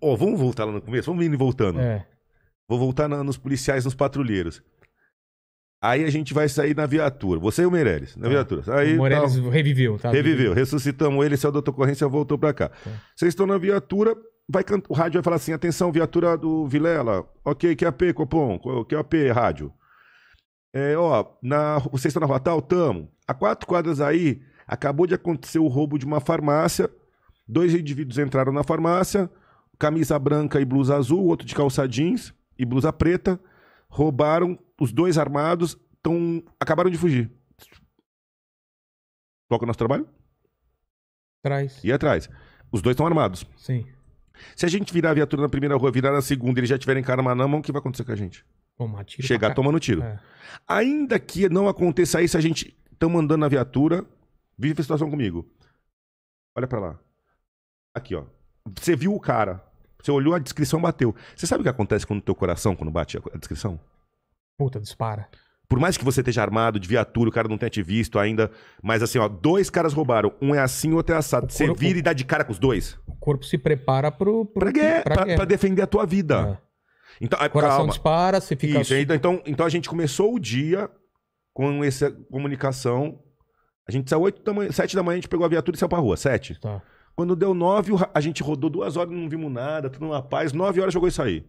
Ó, oh, vamos voltar lá no começo? Vamos indo e voltando. É. Vou voltar na, nos policiais, nos patrulheiros. Aí a gente vai sair na viatura. Você e o Meirelles, na tá. viatura. Aí, o Meirelles tá... reviveu, tá? Reviveu. Ressuscitamos ele, saiu da ocorrência, voltou pra cá. Tá. Vocês estão na viatura, vai o rádio vai falar assim, atenção, viatura do Vilela. Ok, QAP, Copom, QAP, rádio. É, ó, na... vocês estão na rua tal? Tamo. A quatro quadras aí, acabou de acontecer o roubo de uma farmácia. Dois indivíduos entraram na farmácia, camisa branca e blusa azul, outro de calça jeans e blusa preta. Roubaram, os dois armados tão, acabaram de fugir. Qual é o nosso trabalho? Atrás. E atrás. Os dois estão armados. Sim. Se a gente virar a viatura na primeira rua, virar na segunda e eles já tiverem arma na mão, o que vai acontecer com a gente? Tomar tiro. Chegar tomando tiro. É. Ainda que não aconteça isso, a gente estão mandando na viatura. Vive a situação comigo. Olha para lá. Aqui, ó. Você viu o cara. Você olhou a descrição, bateu. Você sabe o que acontece quando o teu coração quando bate a descrição? Puta, dispara. Por mais que você esteja armado, de viatura, o cara não tenha te visto ainda. Mas assim, ó, dois caras roubaram. Um é assim, o outro é assado. você vira e dá de cara com os dois. O corpo se prepara pro... pro pra, guerra, pra, pra, guerra. pra defender a tua vida. É. Então, a Coração calma. dispara, você fica... Isso, super... Assim. Então, então, então a gente começou o dia com essa comunicação. A gente saiu oito da manhã, sete da manhã, a gente pegou a viatura e saiu pra rua. sete. Tá. Quando deu nove, a gente rodou duas horas, e não vimos nada, tudo na paz. Nove horas jogou isso aí.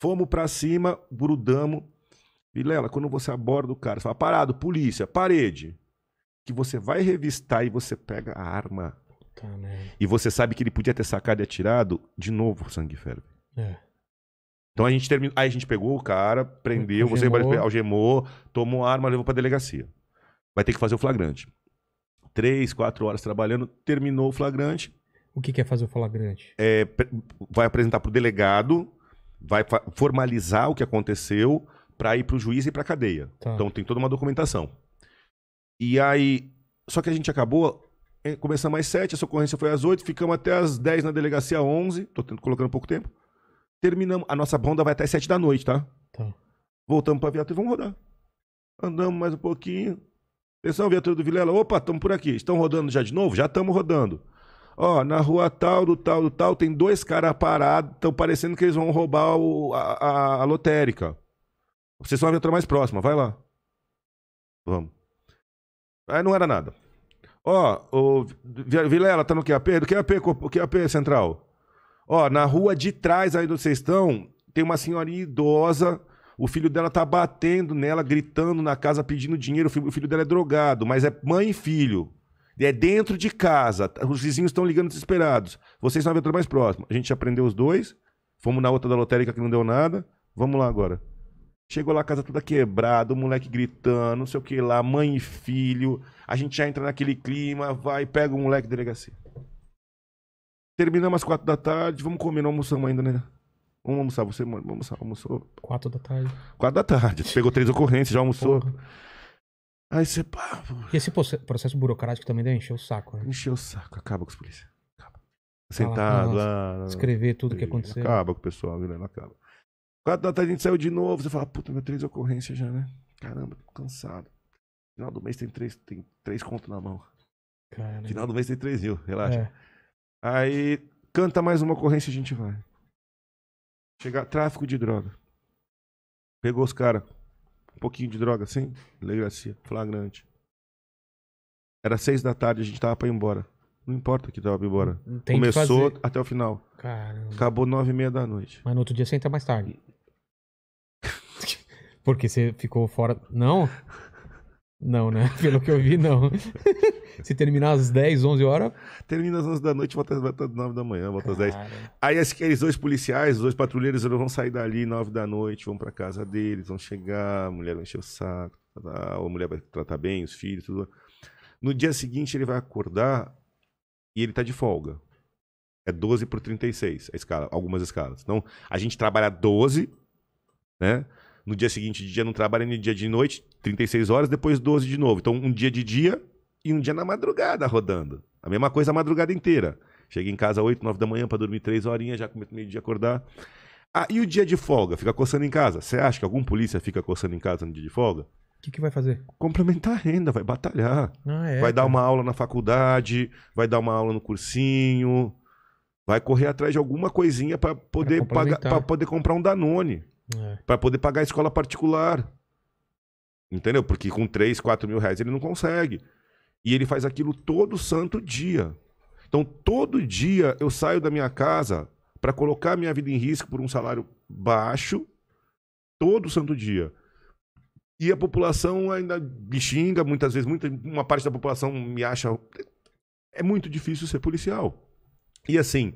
Fomos pra cima, grudamos. Vilela, quando você aborda o cara, você fala, parado, polícia, parede. Que você vai revistar e você pega a arma. Tá, né? E você sabe que ele podia ter sacado e atirado, de novo o sangue férreo. É. Então a gente terminou. Aí a gente pegou o cara, prendeu, algemou. você algemou, tomou a arma, levou pra delegacia. Vai ter que fazer o flagrante três, quatro horas trabalhando, terminou o flagrante. O que, quer é fazer o flagrante? É, vai apresentar para o delegado, vai formalizar o que aconteceu para ir para o juiz e para a cadeia. Tá. Então tem toda uma documentação. E aí, só que a gente acabou, é, começamos às sete, a ocorrência foi às oito, ficamos até às dez na delegacia, onze, tô tendo, colocando pouco tempo. Terminamos, a nossa banda vai até sete da noite, tá? Tá. Voltamos para a viatura e vamos rodar. Andamos mais um pouquinho, Atenção, viatura do Vilela. Opa, estamos por aqui. Estão rodando já de novo? Já estamos rodando. Ó, na rua tal, do tal, do tal, tem dois caras parados. Estão parecendo que eles vão roubar o, a, a, a, lotérica. Vocês são a viatura mais próxima, vai lá. Vamos. Aí não era nada. Ó, o Vilela tá no QAP? Do QAP, QAP Central. Ó, na rua de trás aí onde vocês estão, tem uma senhorinha idosa o filho dela tá batendo nela, gritando na casa, pedindo dinheiro. O filho dela é drogado, mas é mãe e filho. É dentro de casa. Os vizinhos estão ligando desesperados. Vocês são a aventura mais próxima. A gente já prendeu os dois. Fomos na outra da lotérica que não deu nada. Vamos lá agora. Chegou lá a casa toda quebrada, o moleque gritando, não sei o que lá, mãe e filho. A gente já entra naquele clima, vai, pega o moleque delegacia. Terminamos às quatro da tarde, vamos comer, não almoçamos ainda, né? Vamos almoçar, você vamos almoçar, almoçou? Quatro da tarde. Quatro da tarde. Pegou três ocorrências, já almoçou. Porra. Aí você. Pá, e esse processo burocrático também deve encher o saco, né? o saco, acaba com os policiais. Acaba. Sentado lá, Escrever tudo o que aconteceu. Acaba com o pessoal, Guilherme, né? acaba. Quatro da tarde a gente saiu de novo. Você fala, puta, meu três ocorrências já, né? Caramba, tô cansado. Final do mês tem três, tem três contos na mão. Caramba. Final do mês tem três mil, relaxa. É. Aí canta mais uma ocorrência e a gente vai. Chegar, tráfico de droga. Pegou os caras. Um pouquinho de droga, sim? Legracia. Assim, flagrante. Era seis da tarde, a gente tava pra ir embora. Não importa que tava pra ir embora. Tem Começou até o final. Caramba. Acabou nove e meia da noite. Mas no outro dia você entra mais tarde. Porque você ficou fora. Não? Não, né? Pelo que eu vi, não. Se terminar às 10, 11 horas. Termina às 11 da noite, volta às 9 da manhã, volta Cara. às 10. Aí aqueles dois policiais, os dois patrulheiros, eles vão sair dali às 9 da noite, vão pra casa deles, vão chegar, a mulher vai encher o saco, tá, tá, a mulher vai tratar bem os filhos, tudo. No dia seguinte, ele vai acordar e ele tá de folga. É 12 por 36 a escala, algumas escalas. Então, a gente trabalha 12, né? no dia seguinte de dia não trabalha, no dia de noite, 36 horas, depois 12 de novo. Então, um dia de dia e um dia na madrugada rodando. A mesma coisa a madrugada inteira. Cheguei em casa 8, 9 da manhã para dormir 3 horinhas, já começo meio dia acordar. Ah, e o dia de folga? Fica coçando em casa. Você acha que algum polícia fica coçando em casa no dia de folga? O que, que, vai fazer? Complementar a renda, vai batalhar. Ah, é, vai dar uma aula na faculdade, vai dar uma aula no cursinho, vai correr atrás de alguma coisinha para poder, pagar, pra poder comprar um Danone. É. Para poder pagar a escola particular. Entendeu? Porque com 3, 4 mil reais ele não consegue. E ele faz aquilo todo santo dia. Então, todo dia eu saio da minha casa para colocar minha vida em risco por um salário baixo, todo santo dia. E a população ainda me xinga, muitas vezes, muita, uma parte da população me acha. É muito difícil ser policial. E assim,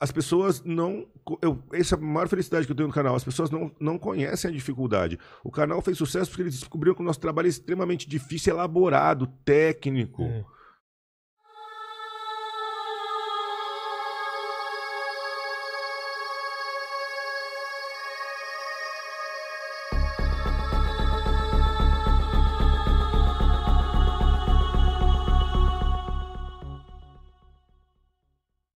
as pessoas não. Eu, essa é a maior felicidade que eu tenho no canal. As pessoas não, não conhecem a dificuldade. O canal fez sucesso porque eles descobriram que o nosso trabalho é extremamente difícil, elaborado, técnico. É.